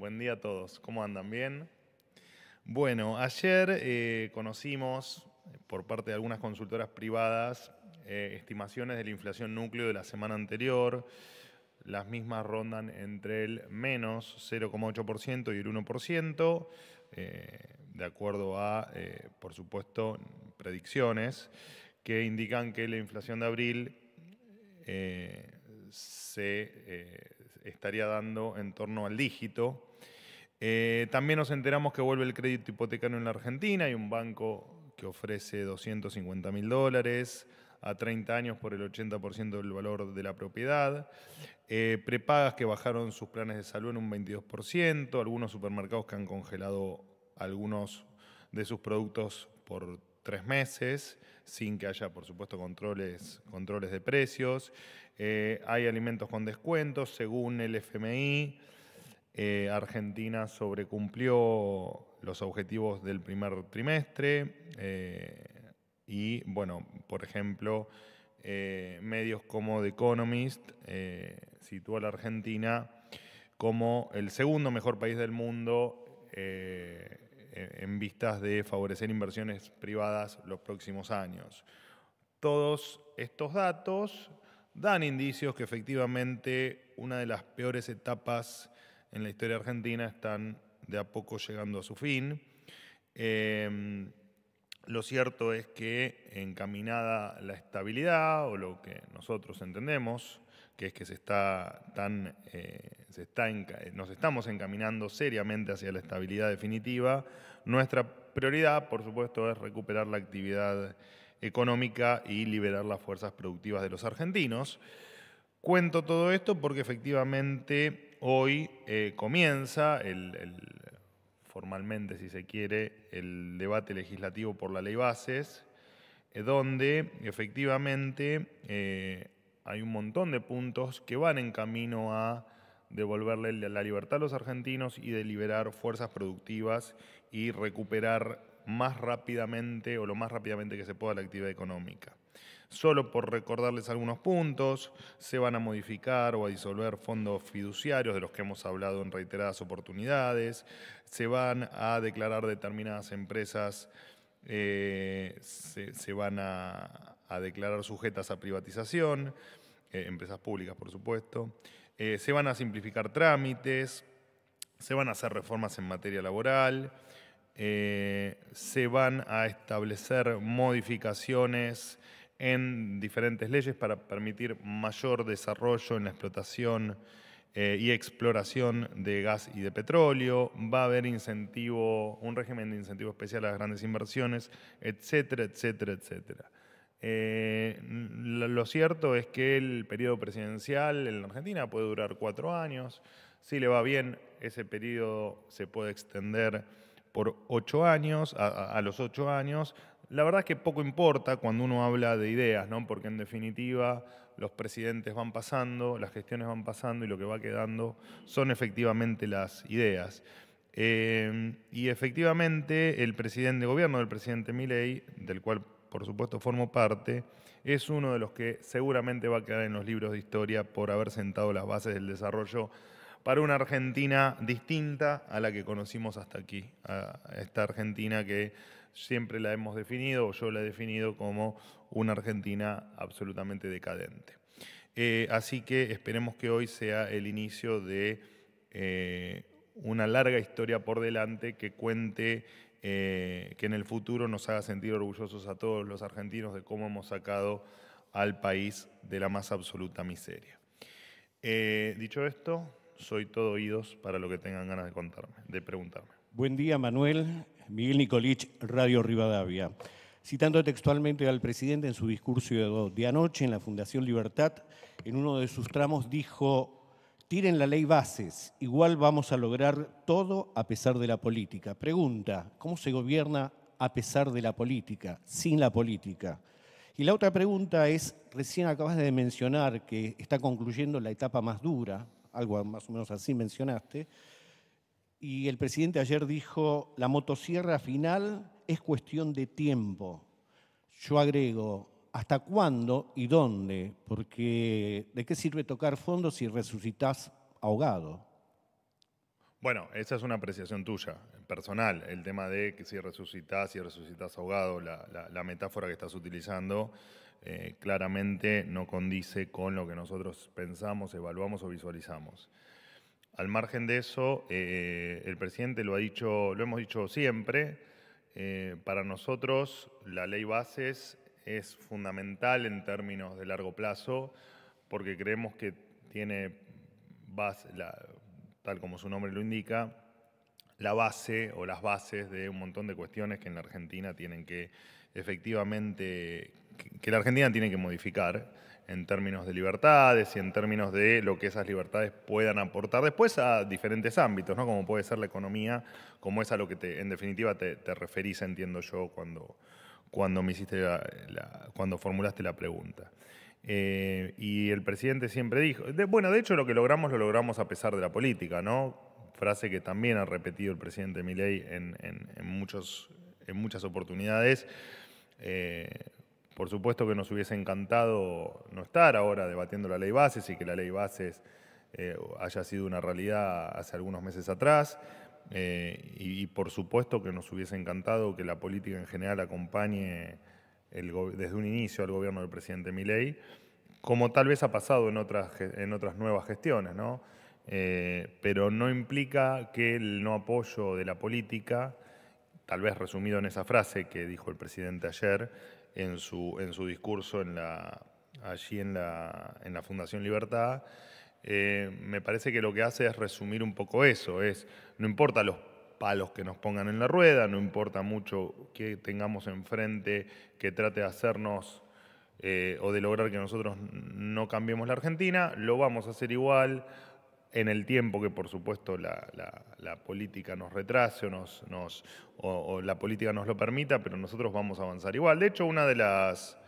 Buen día a todos. ¿Cómo andan? ¿Bien? Bueno, ayer eh, conocimos eh, por parte de algunas consultoras privadas eh, estimaciones de la inflación núcleo de la semana anterior. Las mismas rondan entre el menos 0,8% y el 1%, de acuerdo a, por supuesto, predicciones que indican que la inflación de abril se estaría dando en torno al dígito eh, también nos enteramos que vuelve el crédito hipotecario en la Argentina. Hay un banco que ofrece 250 mil dólares a 30 años por el 80% del valor de la propiedad. Eh, prepagas que bajaron sus planes de salud en un 22%. Algunos supermercados que han congelado algunos de sus productos por tres meses, sin que haya, por supuesto, controles, de precios. Eh, hay alimentos con descuentos, según el FMI. Eh, Argentina sobrecumplió los objetivos del primer trimestre eh, y, bueno, por ejemplo, eh, medios como The Economist situó a la Argentina como el segundo mejor país del mundo en vistas de favorecer inversiones privadas los próximos años. Todos estos datos dan indicios que efectivamente una de las peores etapas en la historia argentina están de a poco llegando a su fin. Em, lo cierto es que encaminada la estabilidad, o lo que nosotros entendemos, que es que se está eh, se está eh, nos estamos encaminando seriamente hacia la estabilidad definitiva, nuestra prioridad, por supuesto, es recuperar la actividad económica y liberar las fuerzas productivas de los argentinos. Cuento todo esto porque efectivamente hoy eh, comienza formalmente, si se quiere, el debate legislativo por la ley bases, eh, donde efectivamente eh, hay un montón de puntos que van en camino a devolverle la libertad a los argentinos y de liberar fuerzas productivas y recuperar más rápidamente o lo más rápidamente que se pueda la actividad económica. Solo por recordarles algunos puntos, se van a modificar o a disolver fondos fiduciarios de los que hemos hablado en reiteradas oportunidades, se van a declarar determinadas empresas, eh, se, van a, declarar sujetas a privatización, eh, empresas públicas por supuesto, eh, se van a simplificar trámites, se van a hacer reformas en materia laboral, se van a establecer modificaciones en diferentes leyes para permitir mayor desarrollo en la explotación eh, y exploración de gas y de petróleo, va a haber incentivo, un régimen de incentivo especial a las grandes inversiones, etcétera, etcétera, etcétera. Eh, lo cierto es que el periodo presidencial en la Argentina puede durar cuatro años. Si le va bien, ese periodo se puede extender por ocho años, a, a los ocho años, la verdad es que poco importa cuando uno habla de ideas, ¿no? porque en definitiva los presidentes van pasando, las gestiones van pasando y lo que va quedando son efectivamente las ideas. Eh, y efectivamente el presidente de gobierno del presidente Milei, del cual por supuesto formo parte, es uno de los que seguramente va a quedar en los libros de historia por haber sentado las bases del desarrollo para una Argentina distinta a la que conocimos hasta aquí, a esta Argentina que siempre la hemos definido, o yo la he definido como una Argentina absolutamente decadente. Eh, así que esperemos que hoy sea el inicio de eh, una larga historia por delante que cuente, eh, que en el futuro nos haga sentir orgullosos a todos los argentinos de cómo hemos sacado al país de la más absoluta miseria. dicho esto, soy todo oídos para lo que tengan ganas de contarme, de preguntarme. Buen día, Manuel. Miguel Nicolich, Radio Rivadavia. Citando textualmente al presidente en su discurso de anoche en la Fundación Libertad, en uno de sus tramos dijo, tiren la ley bases, igual vamos a lograr todo a pesar de la política. Pregunta, ¿cómo se gobierna a pesar de la política, sin la política? Y la otra pregunta es, recién acabas de mencionar que está concluyendo la etapa más dura, algo más o menos así mencionaste, y el presidente ayer dijo, la motosierra final es cuestión de tiempo. Yo agrego, ¿hasta cuándo y dónde? Porque ¿de qué sirve tocar fondo si resucitas ahogado? Bueno, esa es una apreciación tuya, personal, el tema de que si resucitas, y resucitas ahogado, la, la metáfora que estás utilizando eh, claramente no condice con lo que nosotros pensamos, evaluamos o visualizamos. Al margen de eso, eh, el presidente lo ha dicho, lo hemos dicho siempre. Eh, para nosotros, la ley bases es fundamental en términos de largo plazo, porque creemos que tiene la, tal como su nombre lo indica, la base o las bases de un montón de cuestiones que en la Argentina tienen que efectivamente que la Argentina tiene que modificar en términos de libertades y en términos de lo que esas libertades puedan aportar después a diferentes ámbitos, ¿no? como puede ser la economía, como es a lo que en definitiva te, referís, entiendo yo, cuando, cuando, me hiciste cuando formulaste la pregunta. Eh, y el presidente siempre dijo, bueno, de hecho lo que logramos lo logramos a pesar de la política, ¿no? frase que también ha repetido el presidente Milei en, muchos, en muchas oportunidades. Eh, por supuesto que nos hubiese encantado no estar ahora debatiendo la ley bases y que la ley bases eh, haya sido una realidad hace algunos meses atrás. Eh, y, por supuesto que nos hubiese encantado que la política en general acompañe desde un inicio al gobierno del presidente Milei, como tal vez ha pasado en otras, en otras nuevas gestiones, ¿no? Eh, pero no implica que el no apoyo de la política, tal vez resumido en esa frase que dijo el presidente ayer, en su, discurso en la, allí en la, Fundación Libertad, eh, me parece que lo que hace es resumir un poco eso, es no importa los palos que nos pongan en la rueda, no importa mucho qué tengamos enfrente que trate de hacernos eh, o de lograr que nosotros no cambiemos la Argentina, lo vamos a hacer igual, en el tiempo que por supuesto la, política nos retrase o, la política nos lo permita, pero nosotros vamos a avanzar igual. De hecho, una de las,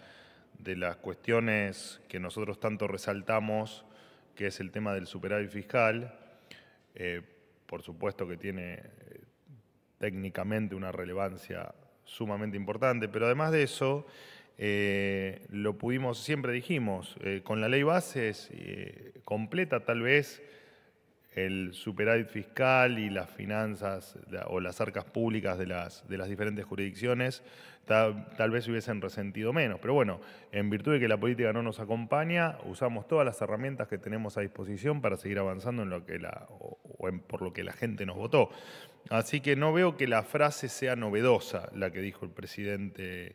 de las cuestiones que nosotros tanto resaltamos, que es el tema del superávit fiscal, eh, por supuesto que tiene eh, técnicamente una relevancia sumamente importante, pero además de eso, eh, lo pudimos, siempre dijimos, con la ley base completa tal vez el superávit fiscal y las finanzas o las arcas públicas de las, de las diferentes jurisdicciones tal, vez hubiesen resentido menos. Pero bueno, en virtud de que la política no nos acompaña, usamos todas las herramientas que tenemos a disposición para seguir avanzando en lo que la, por lo que la gente nos votó. Así que no veo que la frase sea novedosa, la que dijo el presidente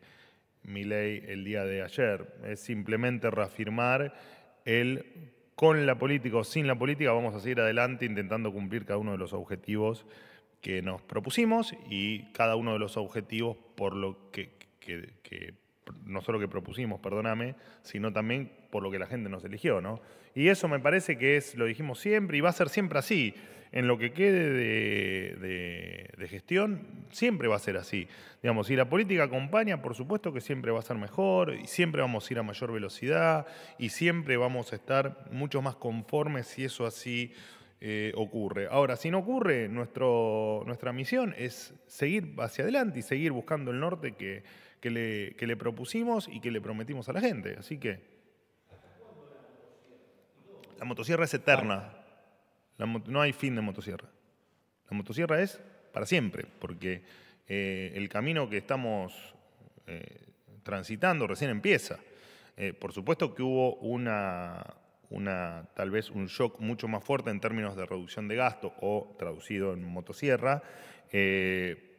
Milei el día de ayer. Es simplemente reafirmar el con la política o sin la política, vamos a seguir adelante intentando cumplir cada uno de los objetivos que nos propusimos y cada uno de los objetivos por lo que, no solo que propusimos, perdóname, sino también por lo que la gente nos eligió, ¿no? Y eso me parece que es, lo dijimos siempre, y va a ser siempre así. En lo que quede de, gestión, siempre va a ser así. Digamos, si la política acompaña, por supuesto que siempre va a ser mejor, y siempre vamos a ir a mayor velocidad, y siempre vamos a estar mucho más conformes si eso así eh, ocurre. Ahora, si no ocurre, nuestro, nuestra misión es seguir hacia adelante y seguir buscando el norte que, le, que le propusimos y que le prometimos a la gente. Así que la motosierra es eterna. no hay fin de motosierra. La motosierra es para siempre, porque eh, el camino que estamos eh, transitando recién empieza. Eh, por supuesto que hubo una, tal vez un shock mucho más fuerte en términos de reducción de gasto o traducido en motosierra,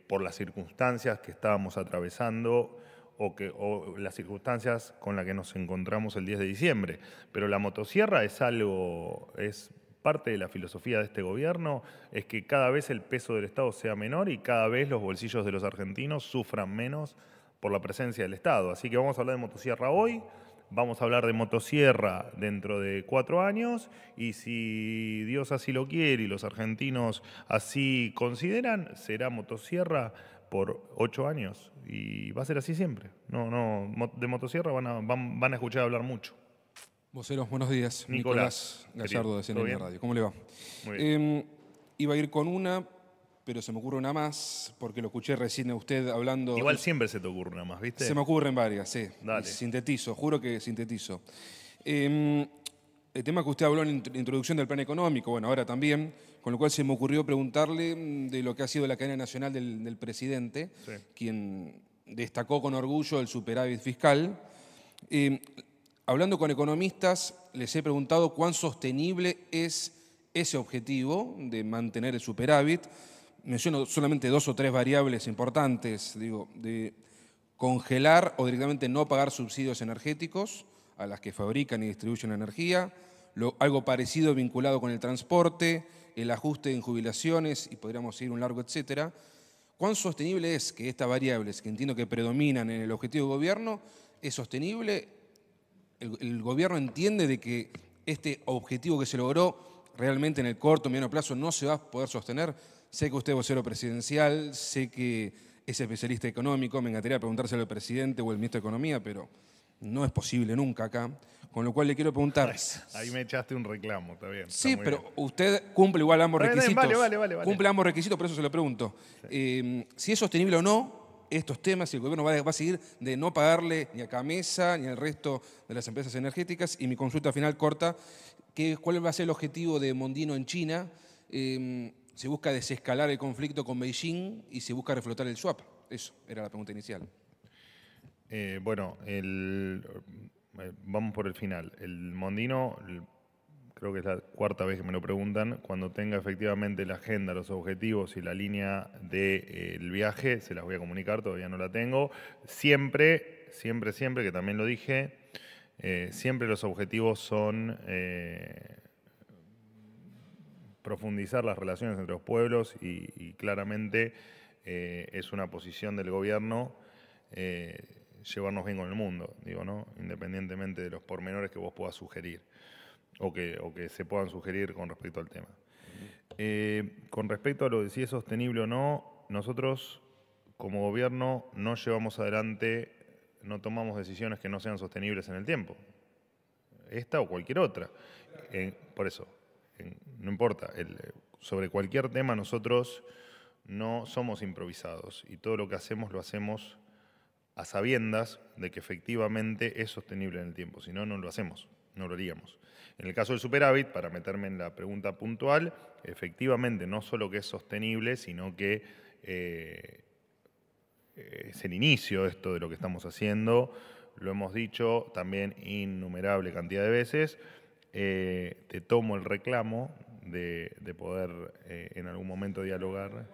por las circunstancias que estábamos atravesando o, que, o las circunstancias con las que nos encontramos el 10 de diciembre. Pero la motosierra es algo, es parte de la filosofía de este gobierno, es que cada vez el peso del Estado sea menor y cada vez los bolsillos de los argentinos sufran menos por la presencia del Estado. Así que vamos a hablar de motosierra hoy, vamos a hablar de motosierra dentro de cuatro años y si Dios así lo quiere y los argentinos así consideran, será motosierra por ocho años y va a ser así siempre. No, no, de motosierra van a, van, a escuchar hablar mucho. Voceros, buenos días. Nicolás, Gallardo de CNN Radio. ¿Cómo le va? Em, iba a ir con una, pero se me ocurre una más, porque lo escuché recién a usted hablando. Igual siempre se te ocurre una más, ¿viste? Se me ocurren varias, sí. Dale. Sintetizo, juro que sintetizo. Em, el tema que usted habló en la introducción del plan económico, bueno, ahora también, con lo cual se me ocurrió preguntarle mm, de lo que ha sido la cadena nacional del, presidente, quien destacó con orgullo el superávit fiscal. Eh, hablando con economistas, les he preguntado cuán sostenible es ese objetivo de mantener el superávit. Menciono solamente dos o tres variables importantes, digo, de congelar o directamente no pagar subsidios energéticos a las que fabrican y distribuyen energía, algo parecido vinculado con el transporte, el ajuste en jubilaciones y podríamos seguir un largo etcétera. ¿Cuán sostenible es que estas variables, que entiendo que predominan en el objetivo de gobierno, es sostenible? ¿El, gobierno entiende de que este objetivo que se logró realmente en el corto, mediano plazo no se va a poder sostener? Sé que usted es vocero presidencial, sé que es especialista económico, me encantaría preguntárselo al presidente o al ministro de Economía, pero no es posible nunca acá. Con lo cual le quiero preguntar. Ahí me echaste un reclamo, está bien. sí, pero usted cumple igual ambos eh, eh, requisitos. Vale, vale, vale, Cumple ambos requisitos, por eso se lo pregunto. Eh, si es sostenible o no estos temas, si el gobierno va a, seguir de no pagarle ni a Camesa ni al resto de las empresas energéticas. Y mi consulta final corta, ¿cuál va a ser el objetivo de Mondino en China? Em, ¿Se busca desescalar el conflicto con Beijing y se busca reflotar el swap? Eso era la pregunta inicial. Eh, bueno, eh, vamos por el final. El Mondino, creo que es la cuarta vez que me lo preguntan, cuando tenga efectivamente la agenda, los objetivos y la línea del eh, viaje, se las voy a comunicar, todavía no la tengo. Siempre, siempre, siempre, que también lo dije, siempre los objetivos son profundizar las relaciones entre los pueblos y, claramente es una posición del gobierno llevarnos bien con el mundo, digo, ¿no? Independientemente de los pormenores que vos puedas sugerir o que, que se puedan sugerir con respecto al tema. Eh, con respecto a lo de si es sostenible o no, nosotros como gobierno no llevamos adelante, no tomamos decisiones que no sean sostenibles en el tiempo. Esta o cualquier otra. Eh, por eso, eh, no importa. sobre cualquier tema nosotros no somos improvisados y todo lo que hacemos lo hacemos a sabiendas de que efectivamente es sostenible en el tiempo, si no, no lo hacemos, no lo haríamos. En el caso del superávit, para meterme en la pregunta puntual, efectivamente no solo que es sostenible, sino que eh, es el inicio esto de lo que estamos haciendo, lo hemos dicho también innumerable cantidad de veces, eh, te tomo el reclamo de, poder eh, en algún momento dialogar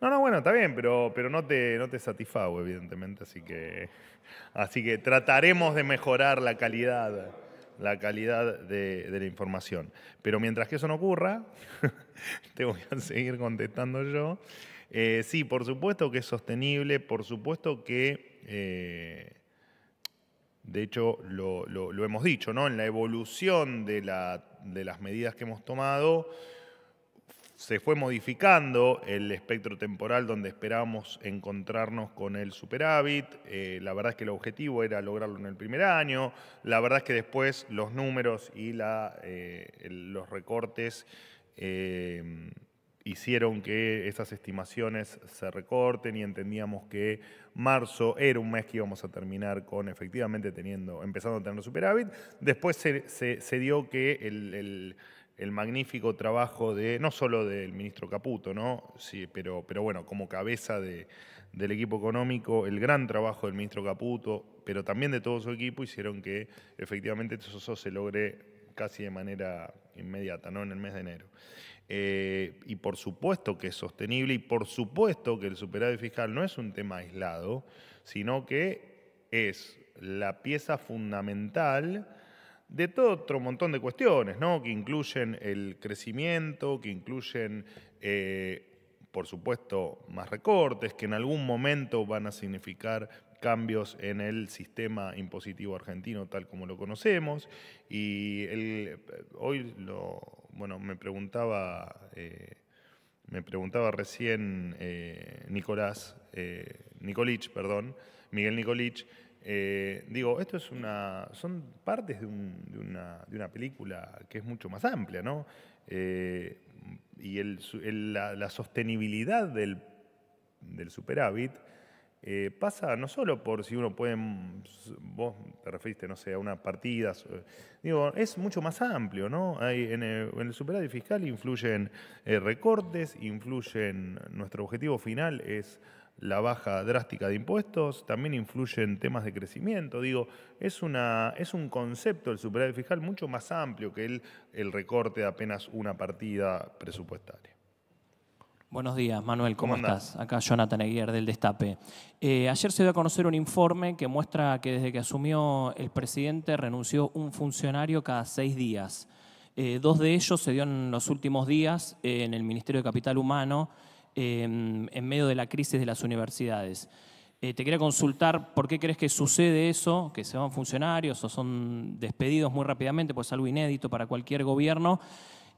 no, no, bueno, está bien, pero, pero no, te, no te satisfago, evidentemente, así que, así que trataremos de mejorar la calidad, la calidad de, la información. Pero mientras que eso no ocurra, te voy a seguir contestando yo. Eh, sí, por supuesto que es sostenible, por supuesto que, eh, de hecho, lo, hemos dicho, ¿no? En la evolución de, la, de las medidas que hemos tomado, se fue modificando el espectro temporal donde esperábamos encontrarnos con el superávit. Eh, la verdad es que el objetivo era lograrlo en el primer año. La verdad es que después los números y eh, los recortes eh, hicieron que esas estimaciones se recorten y entendíamos que marzo era un mes que íbamos a terminar con efectivamente teniendo, empezando a tener superávit. Después se, dio que el el magnífico trabajo de, no solo del ministro Caputo, ¿no? Sí, pero, pero bueno, como cabeza del equipo económico, el gran trabajo del ministro Caputo, pero también de todo su equipo, hicieron que efectivamente eso se logre casi de manera inmediata, ¿no? En el mes de enero. Eh, y por supuesto que es sostenible y por supuesto que el superávit fiscal no es un tema aislado, sino que es la pieza fundamental de todo otro montón de cuestiones, ¿no? que incluyen el crecimiento, que incluyen, eh, por supuesto, más recortes, que en algún momento van a significar cambios en el sistema impositivo argentino tal como lo conocemos. Y hoy lo, bueno, me preguntaba... Eh, me preguntaba recién eh, Nicolás, eh, Nicolich, perdón, Miguel Nicolich, eh, digo, esto es una, son partes de, una, de, una, película que es mucho más amplia, ¿no? Eh, y la, sostenibilidad del, del superávit eh, pasa no solo por si uno puede, vos te referiste, no sé, a una partida, digo, es mucho más amplio, ¿no? Hay, en, el, en, el, superávit fiscal influyen recortes, influyen, nuestro objetivo final es la baja drástica de impuestos, también influye en temas de crecimiento. Digo, es, es un concepto el superávit fiscal mucho más amplio que el, el recorte de apenas una partida presupuestaria. Buenos días, Manuel, ¿cómo, estás? Acá Jonathan Aguirre del Destape. Eh, ayer se dio a conocer un informe que muestra que desde que asumió el presidente renunció un funcionario cada seis días. Eh, dos de ellos se dieron en los últimos días en el Ministerio de Capital Humano Em, en medio de la crisis de las universidades. Eh, te quería consultar por qué crees que sucede eso, que se van funcionarios o son despedidos muy rápidamente, pues algo inédito para cualquier gobierno.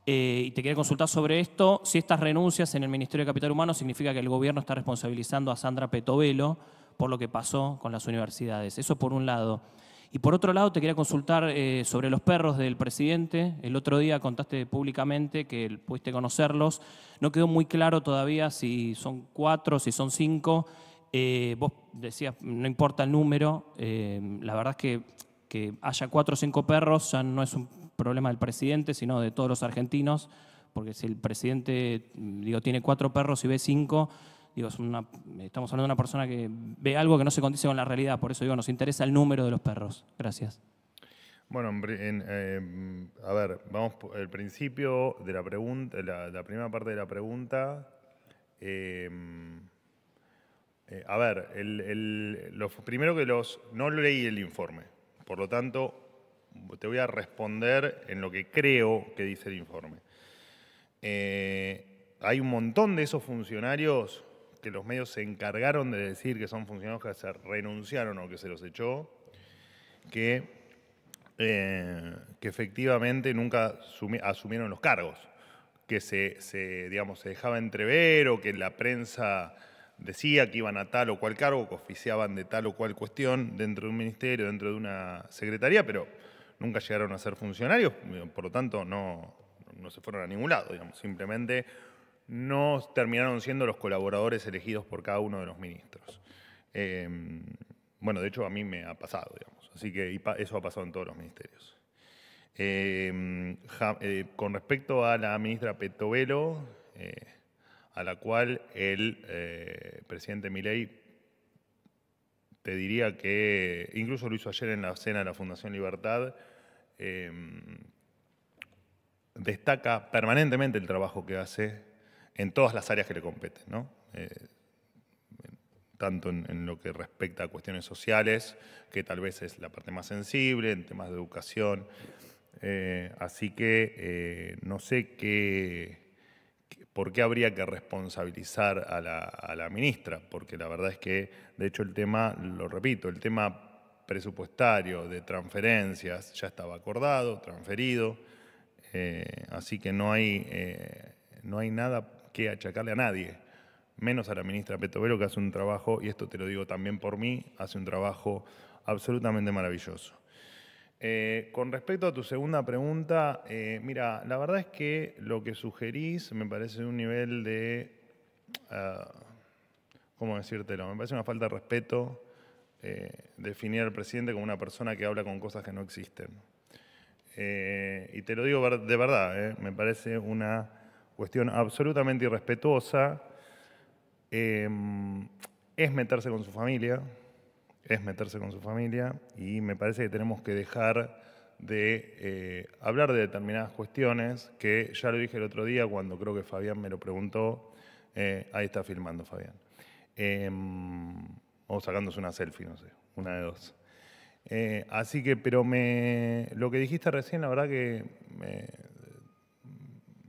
Eh, y te quería consultar sobre esto, si estas renuncias en el Ministerio de Capital Humano significa que el gobierno está responsabilizando a Sandra Petovelo por lo que pasó con las universidades. Eso por un lado. Y por otro lado, te quería consultar eh, sobre los perros del presidente. El otro día contaste públicamente que pudiste conocerlos. No quedó muy claro todavía si son cuatro, si son cinco. Eh, vos decías, no importa el número. Eh, la verdad es que que haya cuatro o cinco perros ya no es un problema del presidente, sino de todos los argentinos, porque si el presidente digo, tiene cuatro perros y ve cinco, estamos hablando de una persona que ve algo que no se condice con la realidad, por eso digo, nos interesa el número de los perros. Gracias. Bueno, em, a ver, vamos por el principio de la pregunta, la, primera parte de la pregunta. Em, eh, a ver, primero que los. No leí el informe, por lo tanto, te voy a responder en lo que creo que dice el informe. Eh, hay un montón de esos funcionarios que los medios se encargaron de decir que son funcionarios que se renunciaron o que se los echó, que, eh, que efectivamente nunca asumieron los cargos, que se, digamos, se dejaba entrever o que la prensa decía que iban a tal o cual cargo, que oficiaban de tal o cual cuestión dentro de un ministerio, dentro de una secretaría, pero nunca llegaron a ser funcionarios, por lo tanto no, se fueron a ningún lado, digamos, simplemente no terminaron siendo los colaboradores elegidos por cada uno de los ministros. Em, bueno, de hecho a mí me ha pasado, digamos. Así que eso ha pasado en todos los ministerios. Em, eh, con respecto a la ministra Petovelo, eh, a la cual el eh, presidente Milei te diría que, incluso lo hizo ayer en la cena de la Fundación Libertad, em, destaca permanentemente el trabajo que hace en todas las áreas que le competen, ¿no? Eh, tanto en, lo que respecta a cuestiones sociales, que tal vez es la parte más sensible, en temas de educación. Eh, así que eh, no sé qué, por qué habría que responsabilizar a la, ministra, porque la verdad es que, de hecho, el tema, lo repito, el tema presupuestario de transferencias ya estaba acordado, transferido, así que no hay, no hay nada que achacarle a nadie, menos a la ministra Petovero que hace un trabajo, y esto te lo digo también por mí, hace un trabajo absolutamente maravilloso. Eh, con respecto a tu segunda pregunta, eh, mira, la verdad es que lo que sugerís me parece un nivel de, ah, ¿cómo decírtelo? Me parece una falta de respeto eh, definir al presidente como una persona que habla con cosas que no existen. y te lo digo de verdad, me parece una cuestión absolutamente irrespetuosa, em, es meterse con su familia, es meterse con su familia y me parece que tenemos que dejar de eh, hablar de determinadas cuestiones que ya lo dije el otro día cuando creo que Fabián me lo preguntó, eh, ahí está filmando Fabián, em, o sacándose una selfie, no sé, una de dos. Eh, así que, pero me, lo que dijiste recién, la verdad que me,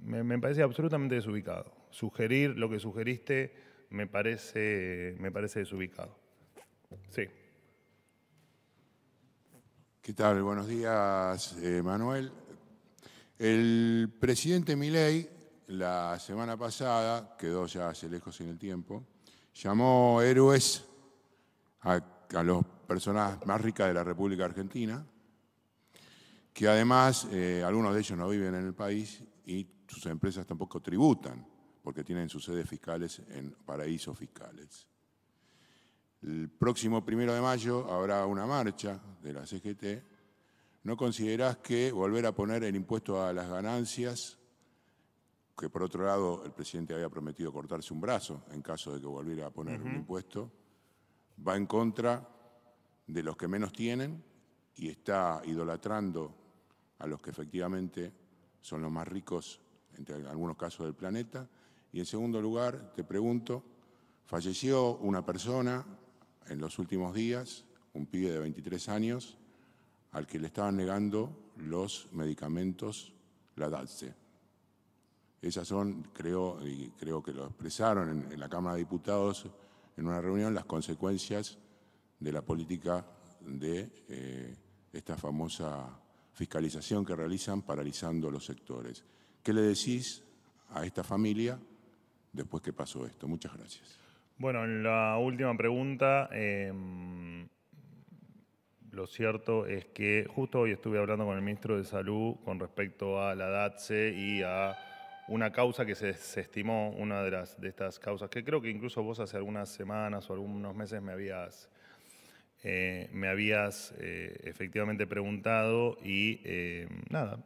me, parece absolutamente desubicado. Sugerir lo que sugeriste me parece, me parece desubicado. Sí. ¿Qué tal? Buenos días, eh, Manuel. El presidente Milei, la semana pasada, quedó ya hace lejos en el tiempo, llamó héroes a, las personas más ricas de la República Argentina, que además eh, algunos de ellos no viven en el país y sus empresas tampoco tributan, porque tienen sus sedes fiscales en paraísos fiscales. El próximo primero de mayo habrá una marcha de la CGT. ¿No considerás que volver a poner el impuesto a las ganancias, que por otro lado el presidente había prometido cortarse un brazo en caso de que volviera a poner un impuesto, va en contra de los que menos tienen y está idolatrando a los que efectivamente son los más ricos entre algunos casos del planeta. Y en segundo lugar, te pregunto, falleció una persona en los últimos días, un pibe de 23 años, al que le estaban negando los medicamentos, la DADSE. Esas son, creo, y creo que lo expresaron en, la Cámara de Diputados en una reunión, las consecuencias de la política de eh, esta famosa fiscalización que realizan paralizando los sectores. ¿Qué le decís a esta familia después que pasó esto? Muchas gracias. Bueno, en la última pregunta, em, lo cierto es que justo hoy estuve hablando con el ministro de Salud con respecto a la DATSE y a una causa que se estimó, una de, las, de estas causas, que creo que incluso vos hace algunas semanas o algunos meses me habías, eh, me habías eh, efectivamente preguntado y eh, nada,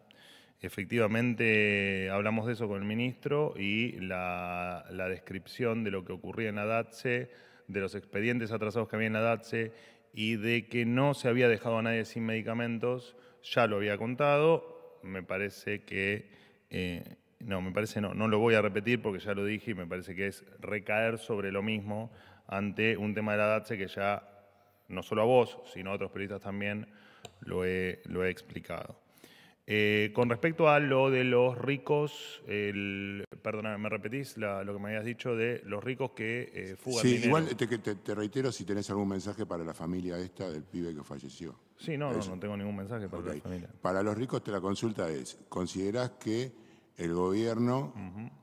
Efectivamente, hablamos de eso con el ministro y la, descripción de lo que ocurría en la DATSE, de los expedientes atrasados que había en la DATSE y de que no se había dejado a nadie sin medicamentos, ya lo había contado. Me parece que, eh, no, me parece no, no lo voy a repetir porque ya lo dije y me parece que es recaer sobre lo mismo ante un tema de la DATSE que ya, no solo a vos, sino a otros periodistas también, lo he explicado. Eh, con respecto a lo de los ricos, el, perdona, ¿me repetís lo que me habías dicho de los ricos que eh, fugan Sí, igual te, reitero si tenés algún mensaje para la familia esta del pibe que falleció. Sí, no, no, tengo ningún mensaje para la familia. Para los ricos te la consulta es, ¿considerás que el gobierno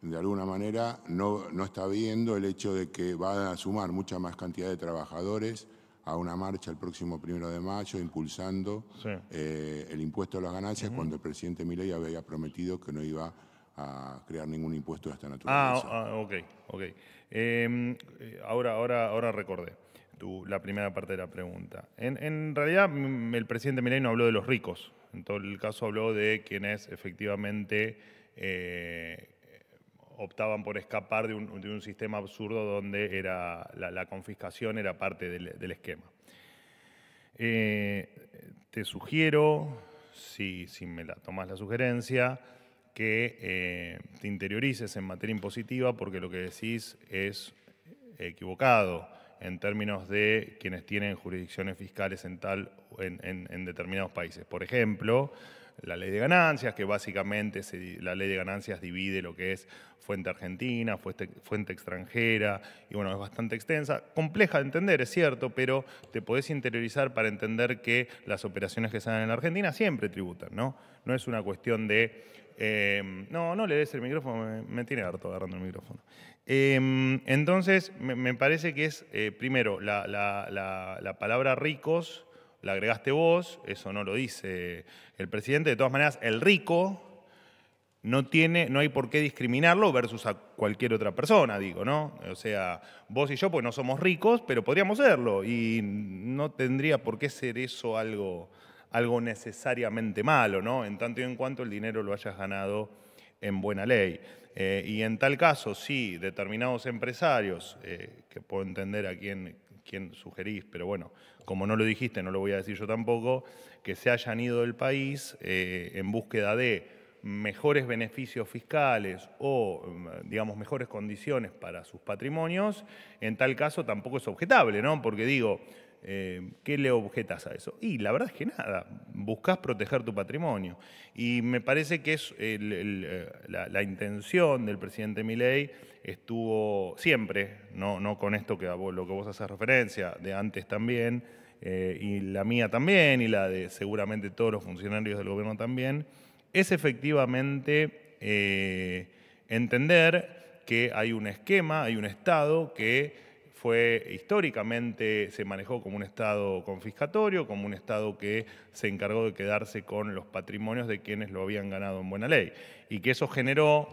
de alguna manera no, no está viendo el hecho de que va a sumar mucha más cantidad de trabajadores a una marcha el próximo primero de mayo impulsando eh, el impuesto a las ganancias cuando el presidente Milei había prometido que no iba a crear ningún impuesto de esta naturaleza. Ah, ah ok, ok. Em, eh, ahora, ahora, ahora recordé la primera parte de la pregunta. En, realidad, el presidente Milei no habló de los ricos. En todo el caso habló de quienes efectivamente... Eh, optaban por escapar de un, sistema absurdo donde era, la, confiscación era parte del, esquema. Eh, te sugiero, si, me la tomas la sugerencia, que eh, te interiorices en materia impositiva porque lo que decís es equivocado en términos de quienes tienen jurisdicciones fiscales en, tal, en, en, determinados países. Por ejemplo, la ley de ganancias, que básicamente la ley de ganancias divide lo que es fuente argentina, fuente, extranjera, y bueno, es bastante extensa, compleja de entender, es cierto, pero te podés interiorizar para entender que las operaciones que se dan en Argentina siempre tributan, ¿no? No es una cuestión de, eh, no, no le des el micrófono, me tiene harto agarrando el micrófono. Em, entonces, me, parece que es, eh, primero, la, palabra ricos la agregaste vos, eso no lo dice el presidente. De todas maneras, el rico no tiene, no hay por qué discriminarlo versus a cualquier otra persona, digo, ¿no? O sea, vos y yo, pues no somos ricos, pero podríamos serlo. Y no tendría por qué ser eso algo, algo necesariamente malo, ¿no? En tanto y en cuanto el dinero lo hayas ganado en buena ley. Eh, y en tal caso, sí, determinados empresarios, eh, que puedo entender a quién, quién sugerís, pero bueno, como no lo dijiste, no lo voy a decir yo tampoco, que se hayan ido del país eh, en búsqueda de mejores beneficios fiscales o, mm, digamos, mejores condiciones para sus patrimonios, en tal caso tampoco es objetable, ¿no? Porque digo, eh, ¿Qué le objetas a eso? Y la verdad es que nada, buscas proteger tu patrimonio. Y me parece que es eh, la, intención del presidente Milei estuvo siempre, no, con esto que vos, lo que vos haces referencia, de antes también, eh, y la mía también, y la de seguramente todos los funcionarios del gobierno también, es efectivamente entender que hay un esquema, hay un Estado que fue históricamente se manejó como un Estado confiscatorio, como un Estado que se encargó de quedarse con los patrimonios de quienes lo habían ganado en buena ley. Y que eso generó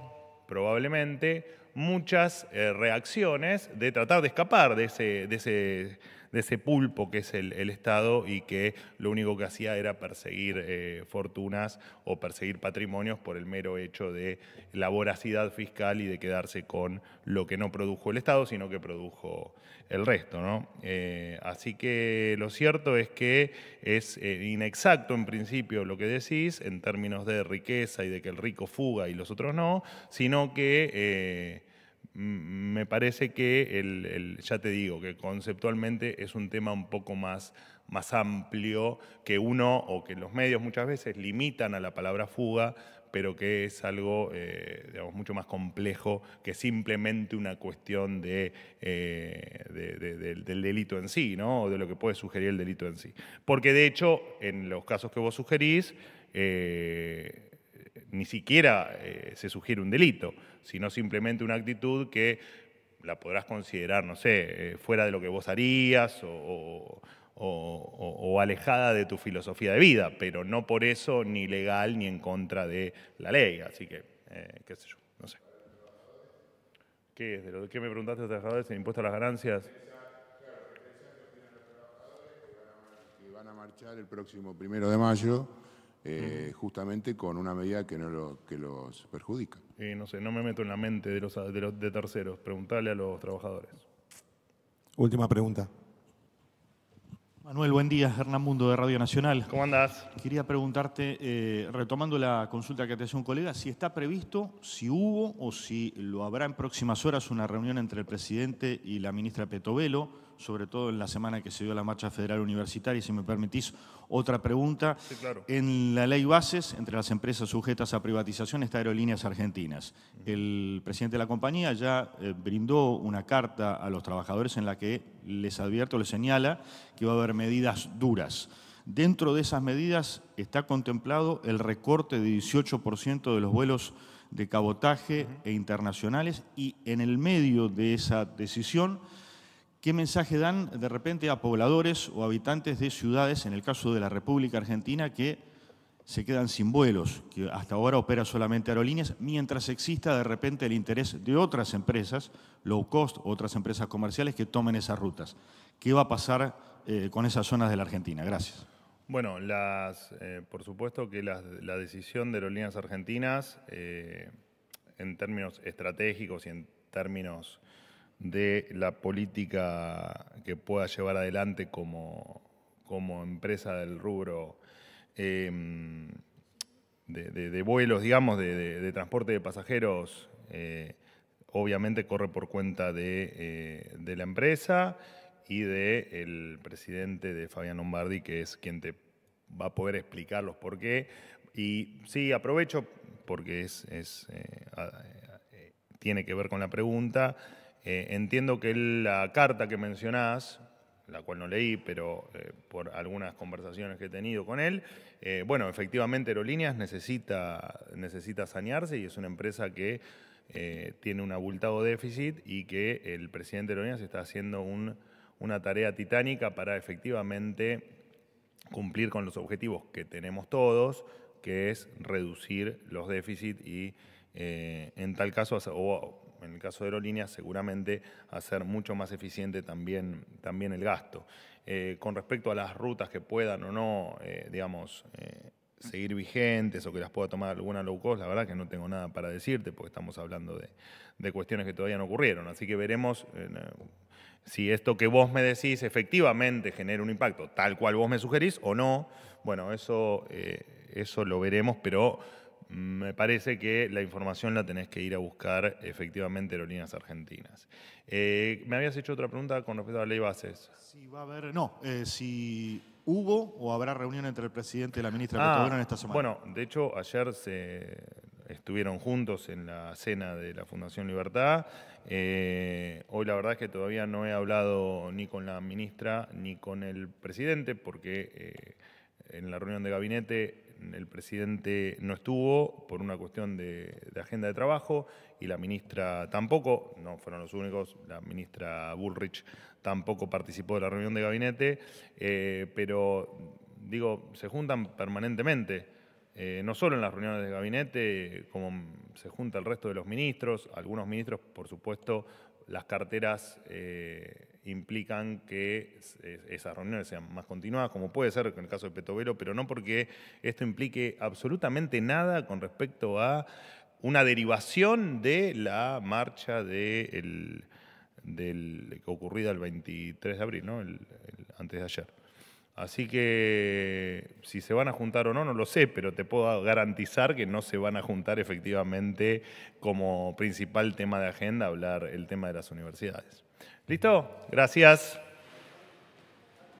probablemente muchas eh, reacciones de tratar de escapar de ese, ese, de ese pulpo que es el, Estado y que lo único que hacía era perseguir eh, fortunas o perseguir patrimonios por el mero hecho de la voracidad fiscal y de quedarse con lo que no produjo el Estado, sino que produjo el resto. Eh, así que lo cierto es que es inexacto en principio lo que decís en términos de riqueza y de que el rico fuga y los otros no, sino que me parece que, el, ya te digo, que conceptualmente es un tema un poco más, más amplio que uno o que los medios muchas veces limitan a la palabra fuga, pero que es algo eh, digamos, mucho más complejo que simplemente una cuestión de, eh, del delito en sí, ¿no? o de lo que puede sugerir el delito en sí. Porque de hecho, en los casos que vos sugerís, eh, ni siquiera eh, se sugiere un delito, sino simplemente una actitud que la podrás considerar, no sé, eh, fuera de lo que vos harías o, alejada de tu filosofía de vida, pero no por eso ni legal ni en contra de la ley. Así que, eh, qué sé yo, no sé. ¿Qué, que me preguntaste trabajadores en impuesto a las ganancias? Que van a marchar el próximo primero de mayo eh, justamente con una medida que no lo, que los perjudica. no sé, no me meto en la mente de los de, terceros, preguntarle a los trabajadores. Última pregunta. Manuel, buen día. Hernán Mundo de Radio Nacional. ¿Cómo andás? Quería preguntarte, eh, retomando la consulta que te hacía un colega, si está previsto, si hubo o si lo habrá en próximas horas una reunión entre el presidente y la ministra Petovelo sobre todo en la semana que se dio la marcha federal universitaria, si me permitís otra pregunta. En la ley bases, entre las empresas sujetas a privatización, está Aerolíneas Argentinas. El presidente de la compañía ya eh, brindó una carta a los trabajadores en la que les advierto, les señala que va a haber medidas duras. Dentro de esas medidas está contemplado el recorte de 18% de los vuelos de cabotaje e internacionales y en el medio de esa decisión ¿Qué mensaje dan de repente a pobladores o habitantes de ciudades, en el caso de la República Argentina, que se quedan sin vuelos, que hasta ahora opera solamente aerolíneas, mientras exista de repente el interés de otras empresas, low cost, otras empresas comerciales que tomen esas rutas? ¿Qué va a pasar eh, con esas zonas de la Argentina? Gracias. Bueno, eh, por supuesto que la decisión de aerolíneas argentinas, eh, en términos estratégicos y en términos de la política que pueda llevar adelante como, empresa del rubro em, de, vuelos, digamos, de, transporte de pasajeros, eh, obviamente corre por cuenta de, eh, la empresa y del presidente de Fabián Lombardi, que es quien te va a poder explicar los por qué. Y sí, aprovecho, porque eh, tiene que ver con la pregunta eh, entiendo que la carta que mencionás, la cual no leí, pero eh, por algunas conversaciones que he tenido con él, eh, bueno, efectivamente Aerolíneas necesita, necesita sanearse y es una empresa que tiene un abultado déficit y que el presidente de Aerolíneas está haciendo una tarea titánica para efectivamente cumplir con los objetivos que tenemos todos, que es reducir los déficits y en tal caso en el caso de aerolíneas, seguramente hacer mucho más eficiente también, también el gasto. Eh, con respecto a las rutas que puedan o no, eh, digamos, eh, seguir vigentes o que las pueda tomar alguna low cost, la verdad que no tengo nada para decirte porque estamos hablando de, cuestiones que todavía no ocurrieron. Así que veremos si esto que vos me decís efectivamente genera un impacto tal cual vos me sugerís o no. Bueno, eso, eso lo veremos, pero me parece que la información la tenés que ir a buscar efectivamente aerolíneas argentinas. Eh, me habías hecho otra pregunta con respecto a la ley bases. Si va a haber, no, eh, si hubo o habrá reunión entre el presidente y la ministra de ah, en esta semana. Bueno, de hecho ayer se estuvieron juntos en la cena de la Fundación Libertad. Eh, hoy la verdad es que todavía no he hablado ni con la ministra ni con el presidente porque en la reunión de gabinete el presidente no estuvo por una cuestión de, agenda de trabajo y la ministra tampoco, no fueron los únicos, la ministra Bullrich tampoco participó de la reunión de gabinete, eh, pero digo, se juntan permanentemente. Eh, no solo en las reuniones de gabinete, como se junta el resto de los ministros, algunos ministros, por supuesto, las carteras eh, implican que esas reuniones sean más continuadas, como puede ser en el caso de Petovelo, pero no porque esto implique absolutamente nada con respecto a una derivación de la marcha de el, ocurrida el 23 de abril, ¿no? antes de ayer. Así que si se van a juntar o no, no lo sé, pero te puedo garantizar que no se van a juntar efectivamente como principal tema de agenda hablar el tema de las universidades. ¿Listo? Gracias.